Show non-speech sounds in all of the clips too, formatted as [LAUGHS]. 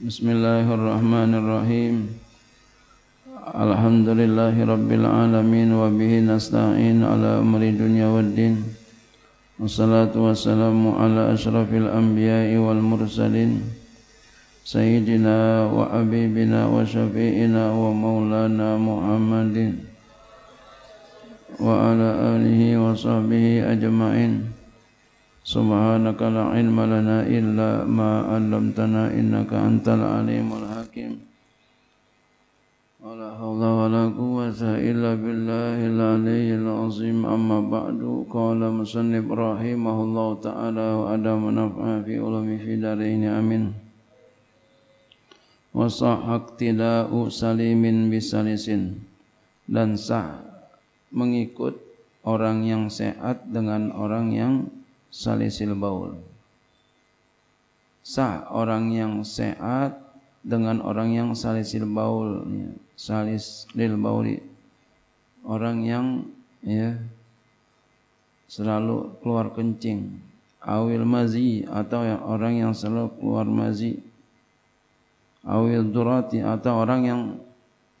Bismillahirrahmanirrahim. Alhamdulillahi rabbil alamin wa bihi nasta'in ala amri dunya waddin. Wassalatu wassalamu ala asyrafil anbiya'i wal mursalin. Sayyidina wa habibina wa syafi'ina wa maulana Muhammadin wa ala alihi wa sahbihi ajma'in. Subhanaka la ilma innaka antal alimul hakim. Wala hawla wala quwwata salimin bisalisin dan sah mengikut orang yang sehat dengan orang yang salisil baul. Sah orang yang sehat dengan orang yang salisil baul, ya. salisil baul orang yang ya, selalu keluar kencing, awil mazi atau yang orang yang selalu keluar mazi, awil durati atau orang yang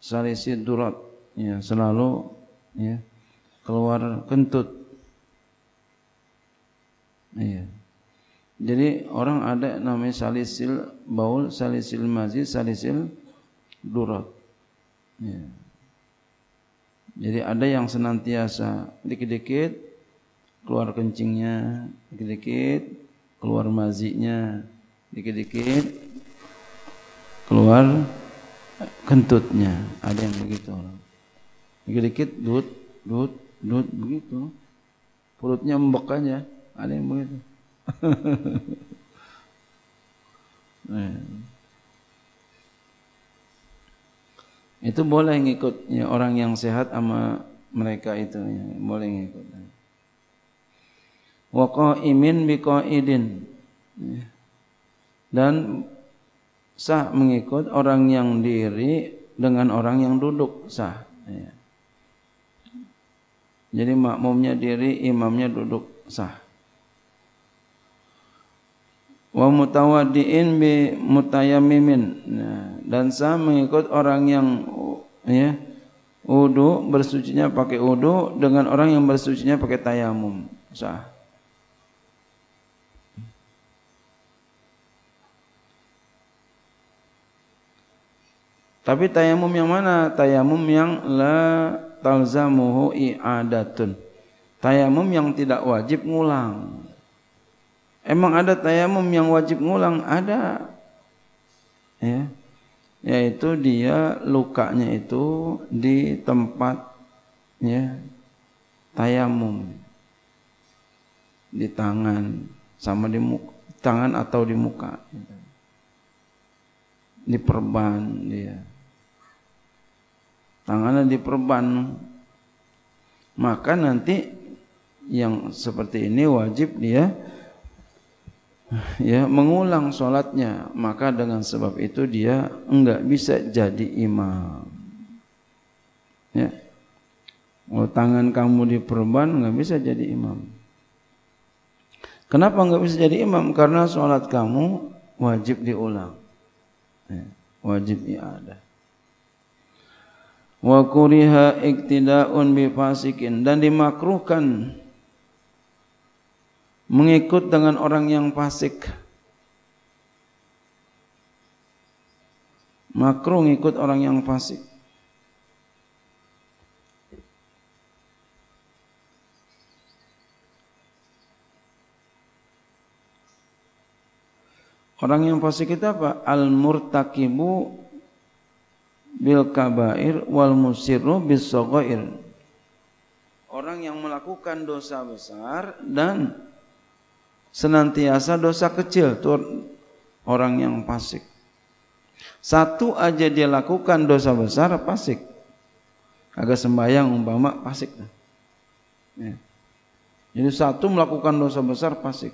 salisil durat, ya, selalu ya, keluar kentut. Iya. Jadi orang ada namanya salisil baul, salisil mazid, salisil durat. Iya. Jadi ada yang senantiasa dikit-dikit keluar kencingnya, dikit-dikit keluar mazinya, dikit-dikit keluar kentutnya. Ada yang begitu orang. Dikit-dikit dut, dut, dut begitu. Perutnya membekanya. aja. Ada yang begitu. [LAUGHS] Nah. Itu boleh ngikut ya, orang yang sehat sama mereka itu ya, boleh ngikut. Wokoh imin bi idin ya. Dan sah mengikut orang yang diri dengan orang yang duduk sah. Ya. Jadi makmumnya diri, imamnya duduk sah wa mutawadiin bi mutayammimin nah, dan sah mengikut orang yang ya wudu bersucinya pakai wudu dengan orang yang bersucinya pakai tayamum sah Tapi tayamum yang mana? Tayamum yang la talzamuhu i'adatun. Tayamum yang tidak wajib ngulang. Emang ada tayamum yang wajib ngulang? Ada. Ya. Yaitu dia lukanya itu di tempat ya tayamum di tangan sama di muka, tangan atau di muka diperban dia tangannya diperban maka nanti yang seperti ini wajib dia ya mengulang sholatnya maka dengan sebab itu dia enggak bisa jadi imam ya kalau tangan kamu diperban enggak bisa jadi imam kenapa enggak bisa jadi imam karena sholat kamu wajib diulang ya. wajib iadah wa kuriha iktida'un bi fasikin dan dimakruhkan mengikut dengan orang yang fasik. Makruh mengikut orang yang fasik. Orang yang fasik itu apa? Al-murtakibu bil kabair wal musirru bis Orang yang melakukan dosa besar dan senantiasa dosa kecil tuh orang yang pasik. Satu aja dia lakukan dosa besar pasik. Agak sembahyang umpama pasik. Ya. Jadi satu melakukan dosa besar pasik.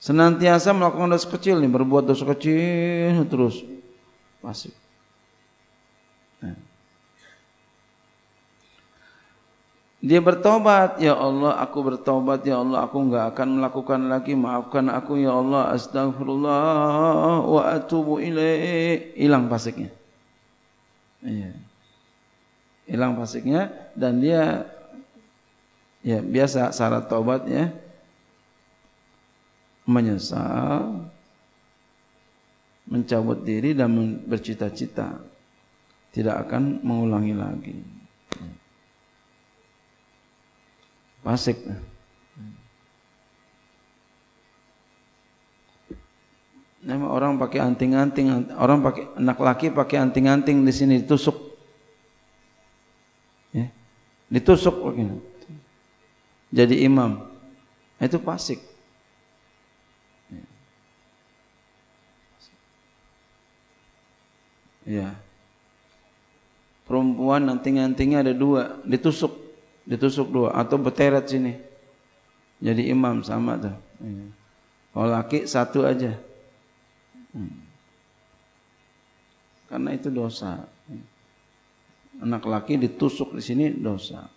Senantiasa melakukan dosa kecil nih, berbuat dosa kecil terus pasik. Ya. Dia bertobat, ya Allah aku bertobat, ya Allah aku enggak akan melakukan lagi, maafkan aku ya Allah, astagfirullah wa atubu ilaih. Hilang pasiknya. Iya. Hilang pasiknya dan dia ya biasa syarat tobatnya, Menyesal mencabut diri dan bercita-cita tidak akan mengulangi lagi. Fasik. Nama orang pakai anting-anting, orang pakai anak laki pakai anting-anting di sini ditusuk. Ya. Ditusuk begini. Jadi imam. Nah, itu fasik. Ya. Perempuan anting-antingnya ada dua, ditusuk ditusuk dua atau beteret sini jadi imam sama tuh iya. kalau laki satu aja hmm. karena itu dosa anak laki ditusuk di sini dosa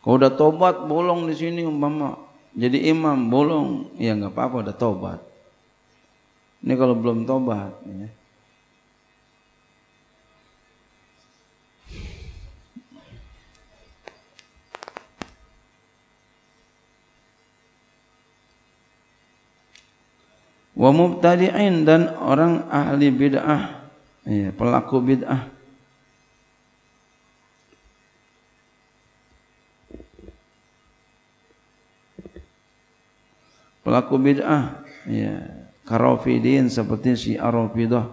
Kalau udah tobat bolong di sini umpama jadi imam bolong ya nggak apa-apa udah tobat. Ini kalau belum tobat ya. wa mubtadi'in dan orang ahli bid'ah ya, pelaku bid'ah pelaku bid'ah ya karofidin seperti si arofidah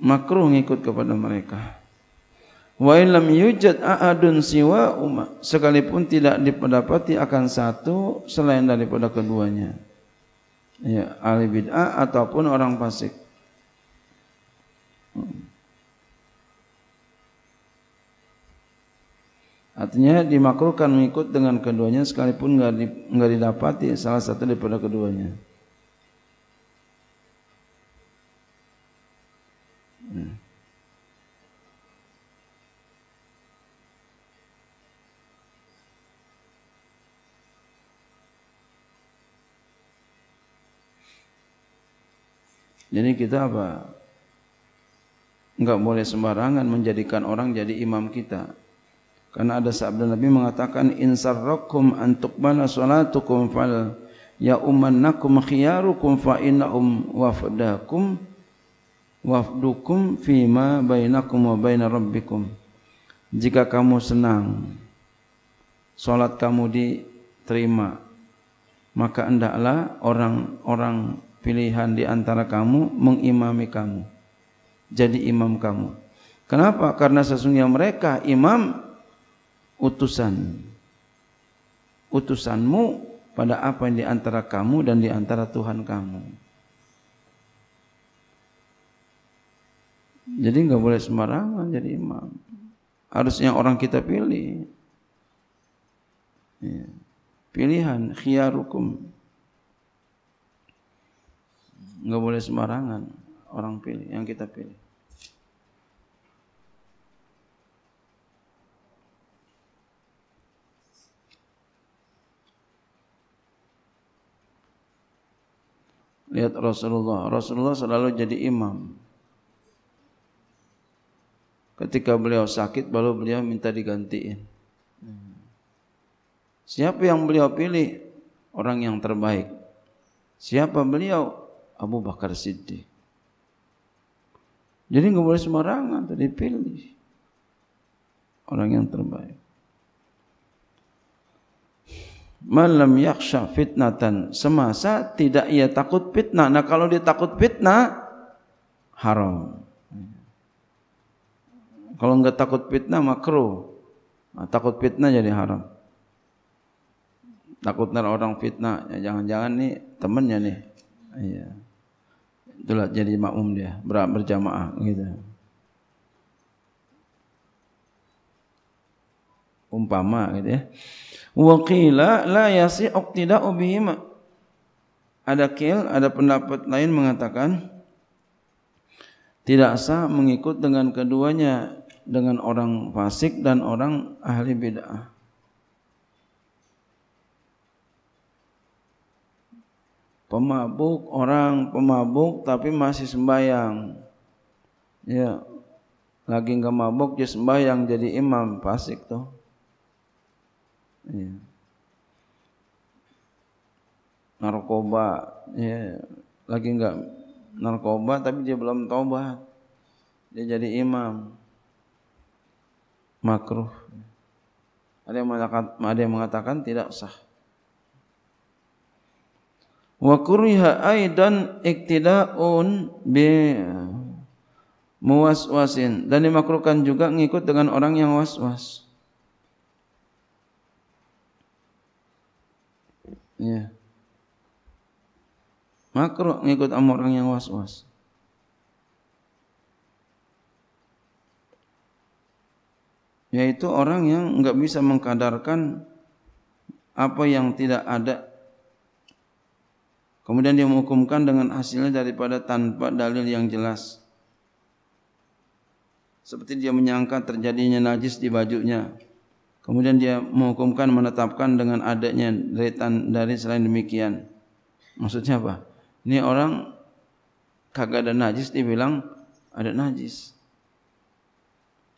makruh ngikut kepada mereka Wa ilam yujad a'adun siwa umat. Sekalipun tidak dipendapati akan satu selain daripada keduanya. Ya, ahli bid'ah ataupun orang Pasik. Artinya dimakruhkan mengikut dengan keduanya sekalipun enggak didapati salah satu daripada keduanya. Hmm. Jadi kita apa? Enggak boleh sembarangan menjadikan orang jadi imam kita. Karena ada sabda Nabi mengatakan in sarrakum an tuqbala salatukum fal ya ummanakum khiyarukum fa inna um wafdakum wafdukum fi ma bainakum wa bain rabbikum. Jika kamu senang salat kamu diterima maka hendaklah orang-orang pilihan di antara kamu mengimami kamu. Jadi imam kamu. Kenapa? Karena sesungguhnya mereka imam utusan. Utusanmu pada apa yang di antara kamu dan di antara Tuhan kamu. Jadi nggak boleh sembarangan jadi imam. Harusnya orang kita pilih. Iya. Pilihan khiyarukum Nggak boleh sembarangan orang pilih yang kita pilih. Lihat Rasulullah. Rasulullah selalu jadi imam. Ketika beliau sakit, baru beliau minta digantiin. Siapa yang beliau pilih? Orang yang terbaik. Siapa beliau? Abu Bakar Siddiq. Jadi nggak boleh sembarangan, tadi pilih orang yang terbaik. Malam yaksha fitnatan semasa tidak ia takut fitnah. Nah kalau dia takut fitnah haram. Kalau enggak takut fitnah makruh. Nah, takut fitnah jadi haram. Takutnya orang fitnah, ya jangan-jangan nih temennya nih. Iya. Itulah jadi makmum dia, berjamaah gitu. Umpama gitu ya. Wa qila la yasi iqtida'u bihim. Ada kil, ada pendapat lain mengatakan tidak sah mengikut dengan keduanya dengan orang fasik dan orang ahli bid'ah. pemabuk orang pemabuk tapi masih sembahyang ya lagi nggak mabuk dia sembahyang jadi imam pasik tuh ya. narkoba ya lagi nggak narkoba tapi dia belum tobat dia jadi imam makruh ada yang mengatakan ada yang mengatakan tidak sah Wa kuriha aidan iktida'un bi muwaswasin dan dimakruhkan juga mengikut dengan orang yang waswas. Ya. Makruh mengikut sama orang yang waswas. Yaitu orang yang enggak bisa mengkadarkan apa yang tidak ada Kemudian dia menghukumkan dengan hasilnya daripada tanpa dalil yang jelas. Seperti dia menyangka terjadinya najis di bajunya. Kemudian dia menghukumkan menetapkan dengan adanya retan dari selain demikian. Maksudnya apa? Ini orang kagak ada najis dibilang ada najis.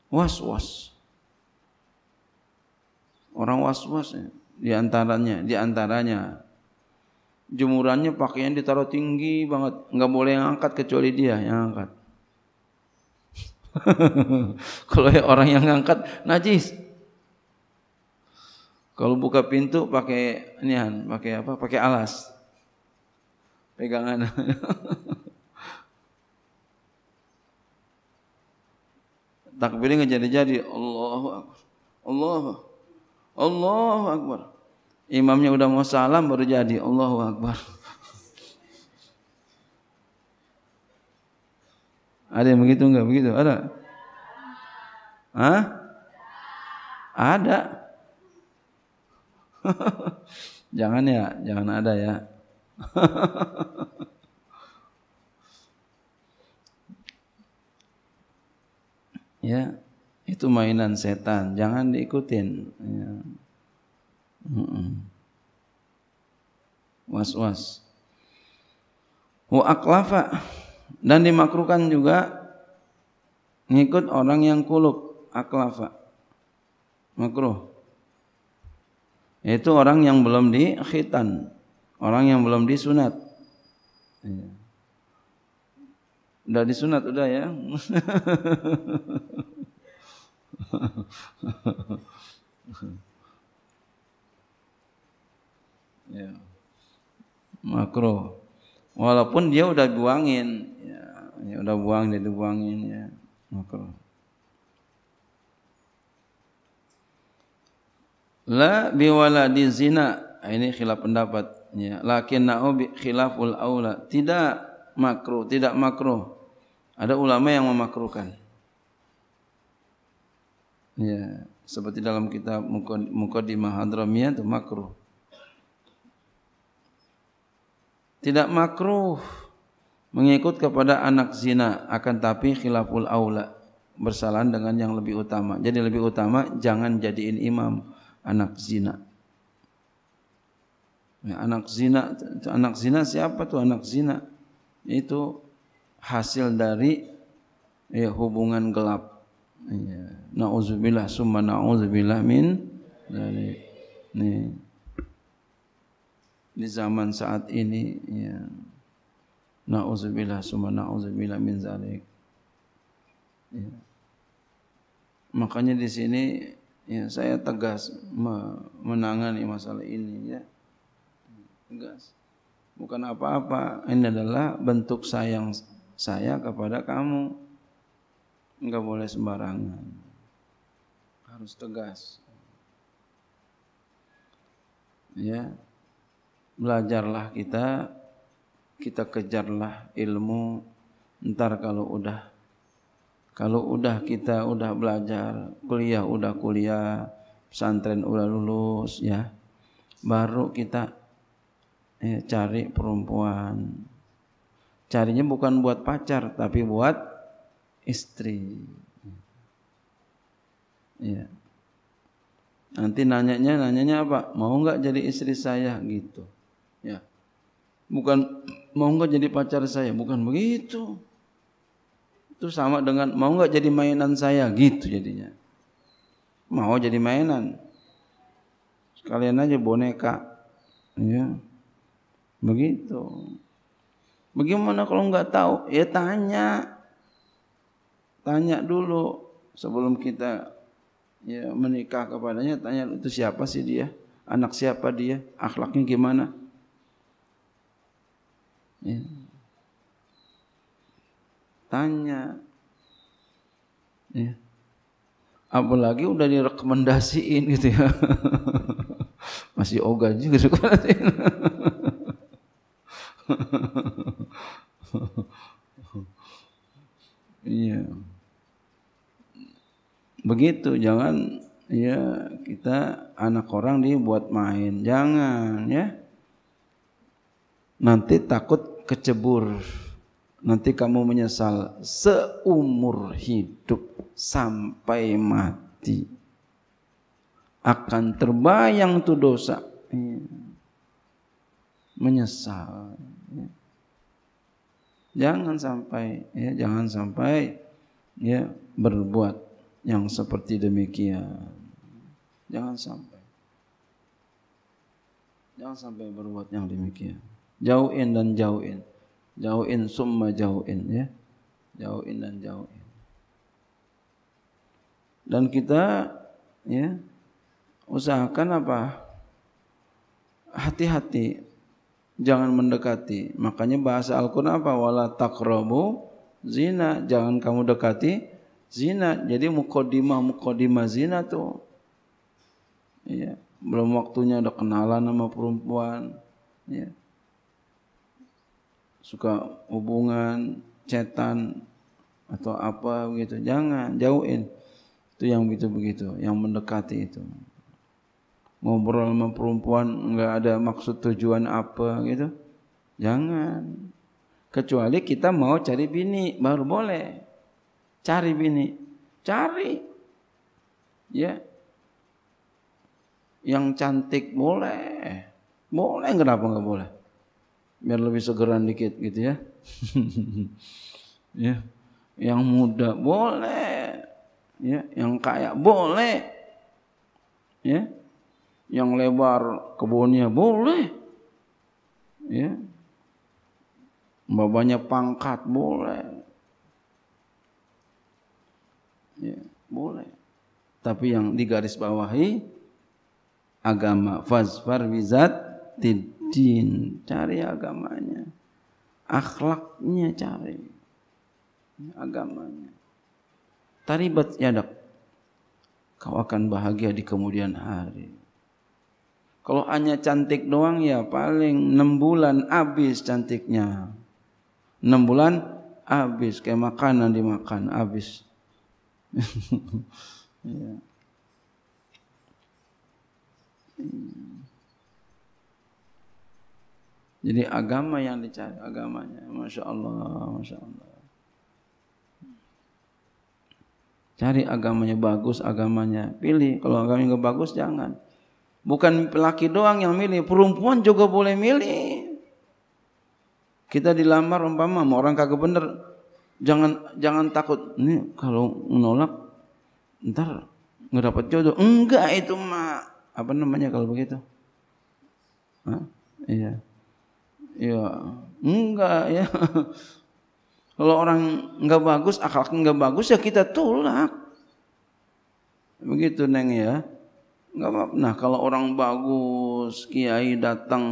Was-was. Orang was-was ya, di antaranya, di antaranya jemurannya pakaian ditaruh tinggi banget nggak boleh yang angkat kecuali dia yang angkat [LAUGHS] kalau ya orang yang angkat najis kalau buka pintu pakai nihan pakai apa pakai alas pegangan [LAUGHS] takbirnya nggak jadi-jadi Allahu Akbar Allahu Allahu Akbar Imamnya udah mau salam baru jadi Allahu Akbar. Ada yang begitu enggak begitu? Ada? Hah? Ada. [LAUGHS] jangan ya, jangan ada ya. [LAUGHS] ya, itu mainan setan, jangan diikutin. Ya. was-was. Wa aklafa dan dimakruhkan juga ngikut orang yang kulub aklafa. Makruh. Yaitu orang yang belum di khitan orang yang belum disunat. Iya. Udah disunat udah ya. [LAUGHS] yeah makruh walaupun dia udah buangin ya, ya udah buang dia buangin ya makruh la biwaladi zina ah, ini khilaf pendapat ya Lakin bi khilaful aula tidak makruh tidak makruh ada ulama yang memakruhkan ya seperti dalam kitab Muqaddimah Hadramiyah itu makruh tidak makruh mengikut kepada anak zina akan tapi khilaful aula bersalahan dengan yang lebih utama. Jadi lebih utama jangan jadiin imam anak zina. Ya, anak zina, anak zina siapa tuh anak zina? Itu hasil dari ya, hubungan gelap. Ya. Nauzubillah summa nauzubillah min dari nih di zaman saat ini ya nauzubillah summa nauzubillah min zalik ya. makanya di sini ya saya tegas menangani masalah ini ya tegas bukan apa-apa ini adalah bentuk sayang saya kepada kamu enggak boleh sembarangan harus tegas ya belajarlah kita kita kejarlah ilmu ntar kalau udah kalau udah kita udah belajar kuliah udah kuliah pesantren udah lulus ya baru kita eh, cari perempuan carinya bukan buat pacar tapi buat istri ya nanti nanyanya nanyanya apa mau nggak jadi istri saya gitu Ya. Bukan mau nggak jadi pacar saya, bukan begitu. Itu sama dengan mau nggak jadi mainan saya gitu jadinya. Mau jadi mainan. Sekalian aja boneka. Ya. Begitu. Bagaimana kalau nggak tahu? Ya tanya. Tanya dulu sebelum kita ya menikah kepadanya tanya itu siapa sih dia? Anak siapa dia? Akhlaknya gimana? Ya. Tanya. Ya. Apalagi udah direkomendasiin gitu ya. [LAUGHS] Masih ogah juga rekomendasiin. [LAUGHS] Iya. Begitu, jangan ya kita anak orang dibuat main. Jangan ya. Nanti takut kecebur nanti kamu menyesal seumur hidup sampai mati akan terbayang tuh dosa menyesal jangan sampai ya jangan sampai ya berbuat yang seperti demikian jangan sampai jangan sampai berbuat yang demikian jauhin dan jauhin jauhin summa jauhin ya jauhin dan jauhin dan kita ya usahakan apa hati-hati jangan mendekati makanya bahasa Al-Qur'an apa wala taqrabu zina jangan kamu dekati zina jadi mukodima mukodima zina tuh ya belum waktunya ada kenalan sama perempuan ya suka hubungan cetan atau apa begitu jangan jauhin itu yang begitu begitu yang mendekati itu ngobrol sama perempuan nggak ada maksud tujuan apa gitu jangan kecuali kita mau cari bini baru boleh cari bini cari ya yang cantik boleh boleh kenapa nggak boleh biar lebih segeran dikit gitu ya. [LAUGHS] ya, yang muda boleh, ya, yang kaya boleh, ya, yang lebar kebunnya boleh, ya, babanya pangkat boleh, ya, boleh. Tapi yang digaris bawahi agama fazfar wizat tin din, cari agamanya. Akhlaknya cari agamanya. Taribat yadak. Kau akan bahagia di kemudian hari. Kalau hanya cantik doang ya paling 6 bulan habis cantiknya. 6 bulan habis kayak makanan dimakan habis. [LAUGHS] ya. Yeah. Jadi agama yang dicari agamanya, masya Allah, masya Allah. Cari agamanya bagus, agamanya pilih. Kalau agamanya nggak bagus jangan. Bukan laki doang yang milih, perempuan juga boleh milih. Kita dilamar umpama mau orang kagak bener, jangan jangan takut. Ini kalau menolak ntar nggak dapat jodoh. Enggak itu mah apa namanya kalau begitu? Hah? Iya. Ya, enggak ya. Kalau orang enggak bagus, akal enggak bagus ya kita tolak. Begitu Neng ya. Enggak apa Nah, kalau orang bagus, kiai datang,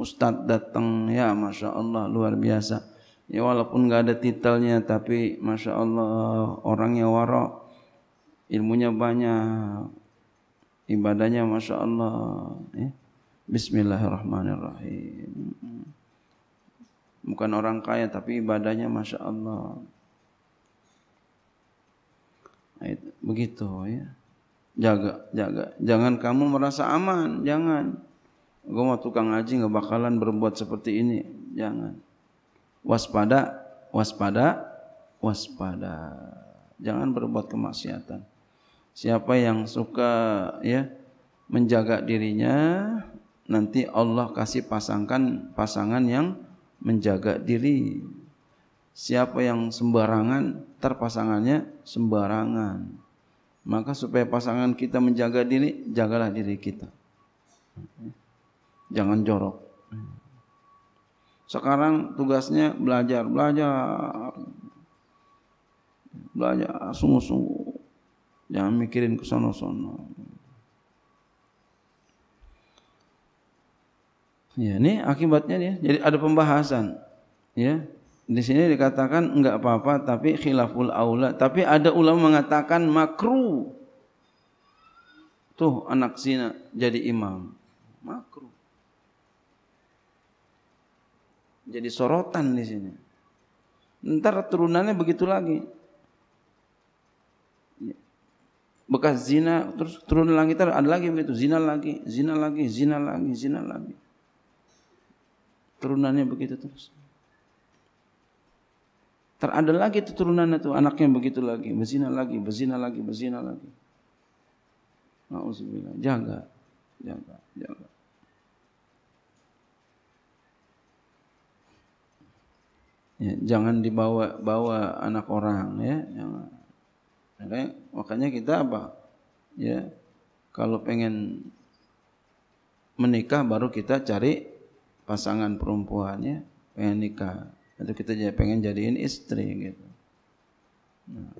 ustadz datang, ya Masya Allah luar biasa. Ya walaupun enggak ada titelnya tapi Masya Allah orangnya warok, ilmunya banyak, ibadahnya Masya Allah. Ya. Bismillahirrahmanirrahim bukan orang kaya tapi ibadahnya masya Allah begitu ya jaga jaga jangan kamu merasa aman jangan gue mau tukang aji nggak bakalan berbuat seperti ini jangan waspada waspada waspada jangan berbuat kemaksiatan siapa yang suka ya menjaga dirinya nanti Allah kasih pasangan pasangan yang menjaga diri. Siapa yang sembarangan, terpasangannya sembarangan. Maka supaya pasangan kita menjaga diri, jagalah diri kita. Jangan jorok. Sekarang tugasnya belajar, belajar. Belajar sungguh-sungguh. Jangan mikirin ke sono-sono. Ya, ini akibatnya nih, Jadi ada pembahasan. Ya. Di sini dikatakan enggak apa-apa tapi khilaful aula, tapi ada ulama mengatakan makruh. Tuh anak zina jadi imam. Makruh. Jadi sorotan di sini. Ntar turunannya begitu lagi. Ya. Bekas zina terus turun lagi ada lagi begitu zina lagi, zina lagi, zina lagi, zina lagi. Zina lagi. Turunannya begitu terus. Terada lagi itu turunannya tuh anaknya begitu lagi, berzina lagi, berzina lagi, berzina lagi. Alhamdulillah, Jaga, jaga, jaga. Ya, jangan dibawa bawa anak orang ya. Jangan. Makanya, makanya kita apa? Ya, kalau pengen menikah baru kita cari pasangan perempuannya pengen nikah atau kita pengen jadiin istri gitu. Nah.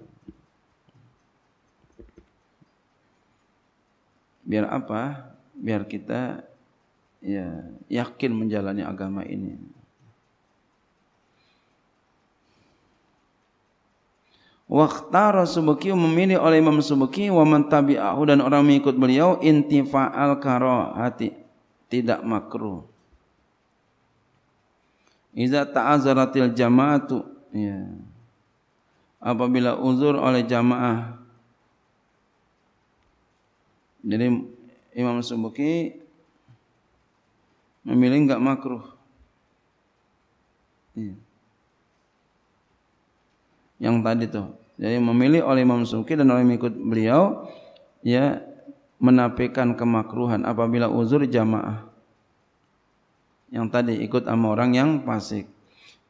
Biar apa? Biar kita ya yakin menjalani agama ini. Waktara Subuki memilih oleh Imam Subuki wa man dan orang mengikut beliau al karo hati tidak makruh Iza ta'azaratil jamaatu ya. Apabila uzur oleh jamaah Jadi Imam Subuki Memilih enggak makruh ya. Yang tadi tuh Jadi memilih oleh Imam Subuki dan oleh mengikut beliau Ya Menapikan kemakruhan apabila uzur jamaah yang tadi ikut sama orang yang Pasik.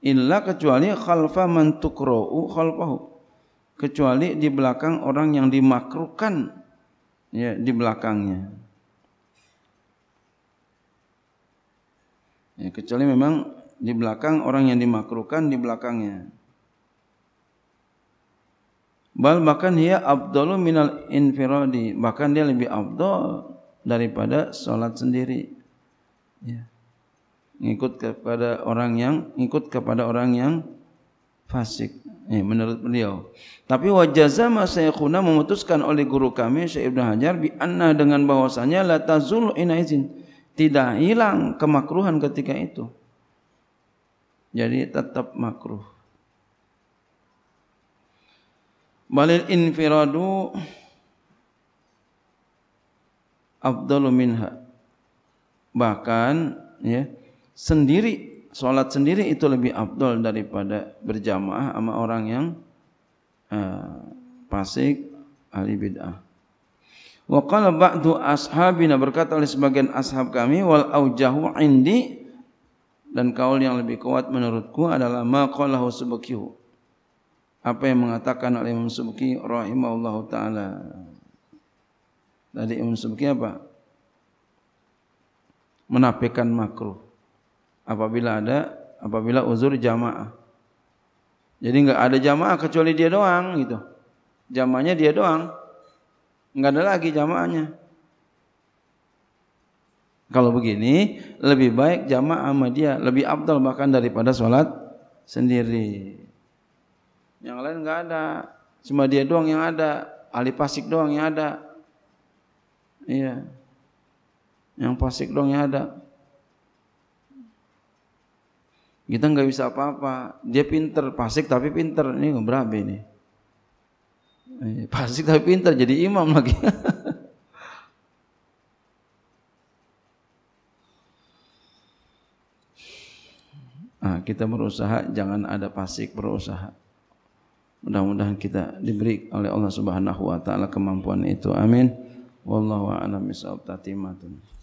Illa kecuali khalfa man tukra'u khalfahu. Kecuali di belakang orang yang dimakruhkan ya di belakangnya. Ya, kecuali memang di belakang orang yang dimakruhkan di belakangnya. Bal bahkan dia abdul minal infiradi. Bahkan dia lebih abdul daripada solat sendiri. Ya ikut kepada orang yang ikut kepada orang yang fasik eh, menurut beliau tapi wa jazama sayyiduna memutuskan oleh guru kami Syekh Ibnu Hajar bi anna dengan bahwasanya la tazul in izin tidak hilang kemakruhan ketika itu jadi tetap makruh balil infiradu afdalu minha bahkan ya yeah, sendiri solat sendiri itu lebih abdul daripada berjamaah sama orang yang pasik eh, ahli bid'ah. Wa qala ba'du ashabina berkata oleh sebagian ashab kami wal aujahu indi dan kaul yang lebih kuat menurutku adalah ma qalahu subuki. Apa yang mengatakan oleh Imam Subki rahimahullahu taala. Tadi Imam Subki apa? Menafikan makruh. apabila ada apabila uzur jamaah. Jadi enggak ada jamaah kecuali dia doang gitu. Jamaahnya dia doang. Enggak ada lagi jamaahnya. Kalau begini lebih baik jamaah sama dia lebih abdal bahkan daripada sholat sendiri. Yang lain enggak ada, cuma dia doang yang ada, ahli pasik doang yang ada. Iya. Yang pasik doang yang ada. Kita nggak bisa apa-apa. Dia pinter, pasik tapi pinter. Ini berapa ini. Eh, pasik tapi pinter jadi imam lagi. nah, [LAUGHS] kita berusaha jangan ada pasik berusaha. Mudah-mudahan kita diberi oleh Allah Subhanahu wa taala kemampuan itu. Amin. Wallahu a'lam bishawab tatimatun.